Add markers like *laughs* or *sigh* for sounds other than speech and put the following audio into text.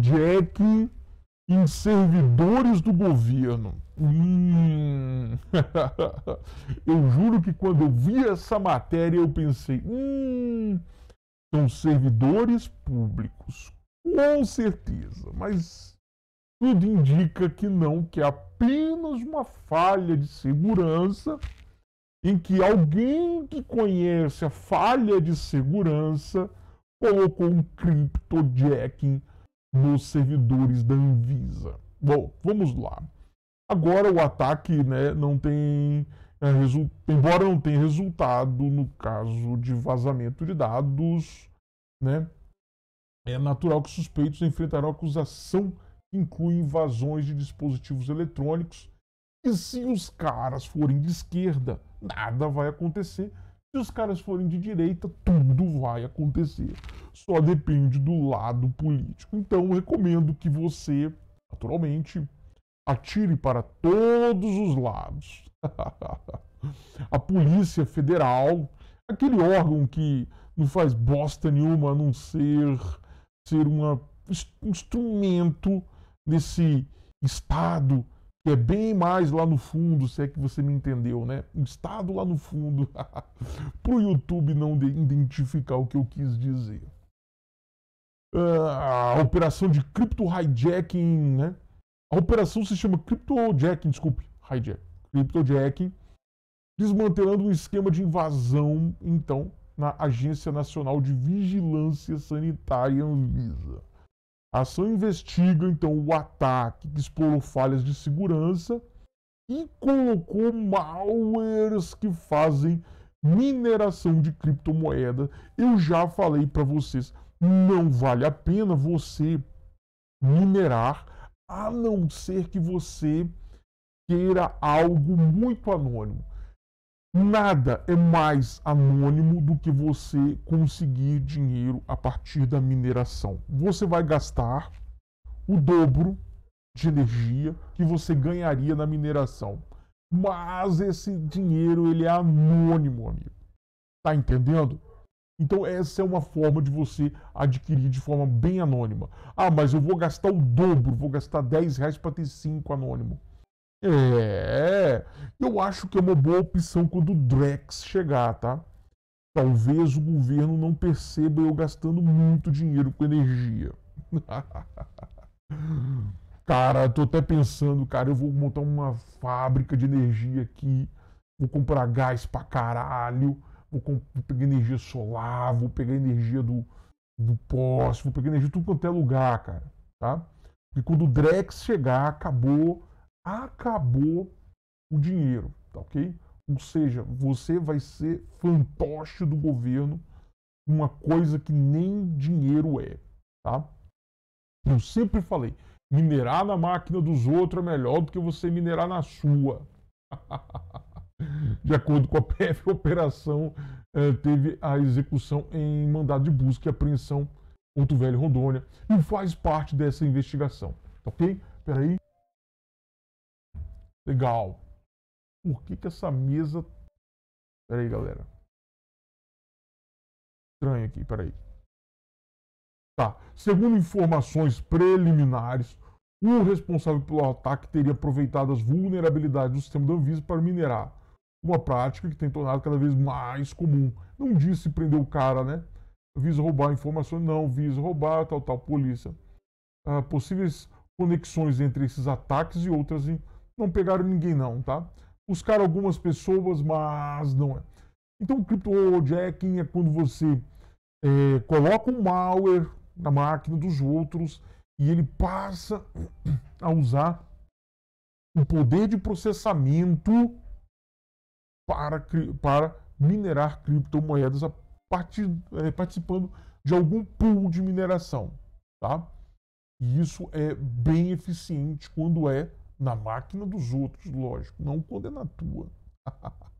jack em servidores do governo. Hum. *laughs* eu juro que quando eu vi essa matéria eu pensei, hum, são servidores públicos, com certeza, mas tudo indica que não, que é apenas uma falha de segurança em que alguém que conhece a falha de segurança colocou um cryptojacking nos servidores da Anvisa. Bom, vamos lá. Agora o ataque né, não tem. É, resu... Embora não tenha resultado no caso de vazamento de dados, né, é natural que suspeitos enfrentarão acusação que inclui invasões de dispositivos eletrônicos. E se os caras forem de esquerda, nada vai acontecer, se os caras forem de direita, tudo vai acontecer. Só depende do lado político. Então, recomendo que você, naturalmente, atire para todos os lados. *laughs* a Polícia Federal, aquele órgão que não faz bosta nenhuma a não ser ser uma, um instrumento nesse Estado que é bem mais lá no fundo, se é que você me entendeu, né? O estado lá no fundo, *laughs* para o YouTube não identificar o que eu quis dizer. Ah, a operação de cripto hijacking, né? A operação se chama jacking, desculpe, hijack, jacking, desmantelando um esquema de invasão, então, na Agência Nacional de Vigilância Sanitária Anvisa. A ação investiga então o ataque que explorou falhas de segurança e colocou malwares que fazem mineração de criptomoeda. Eu já falei para vocês, não vale a pena você minerar a não ser que você queira algo muito anônimo. Nada é mais anônimo do que você conseguir dinheiro a partir da mineração. Você vai gastar o dobro de energia que você ganharia na mineração. Mas esse dinheiro ele é anônimo, amigo. Tá entendendo? Então essa é uma forma de você adquirir de forma bem anônima. Ah, mas eu vou gastar o dobro, vou gastar 10 reais para ter 5 anônimo. É, eu acho que é uma boa opção quando o Drex chegar, tá? Talvez o governo não perceba eu gastando muito dinheiro com energia. *laughs* cara, tô até pensando, cara, eu vou montar uma fábrica de energia aqui, vou comprar gás pra caralho, vou, vou pegar energia solar, vou pegar energia do, do poste, vou pegar energia de tudo quanto é lugar, cara, tá? E quando o Drex chegar, acabou, acabou o dinheiro, tá ok? Ou seja, você vai ser fantoche do governo, uma coisa que nem dinheiro é, tá? Eu sempre falei, minerar na máquina dos outros é melhor do que você minerar na sua. *laughs* de acordo com a PF, a operação eh, teve a execução em mandado de busca e apreensão Porto Velho Rondônia e faz parte dessa investigação, tá ok? Peraí. Legal por que, que essa mesa. Pera aí, galera. Estranho aqui, pera aí. Tá. Segundo informações preliminares, o responsável pelo ataque teria aproveitado as vulnerabilidades do sistema da Anvisa para minerar. Uma prática que tem tornado cada vez mais comum. Não disse prender o cara, né? Visa roubar informações, não. Visa roubar, tal, tal, polícia. Ah, possíveis conexões entre esses ataques e outras. Não pegaram ninguém, não, tá? buscar algumas pessoas, mas não é. Então, o cryptojacking é quando você é, coloca um malware na máquina dos outros e ele passa *clears throat* a usar o poder de processamento para, para minerar criptomoedas a partir, é, participando de algum pool de mineração. Tá? E isso é bem eficiente quando é na máquina dos outros, lógico, não quando é na tua. *laughs*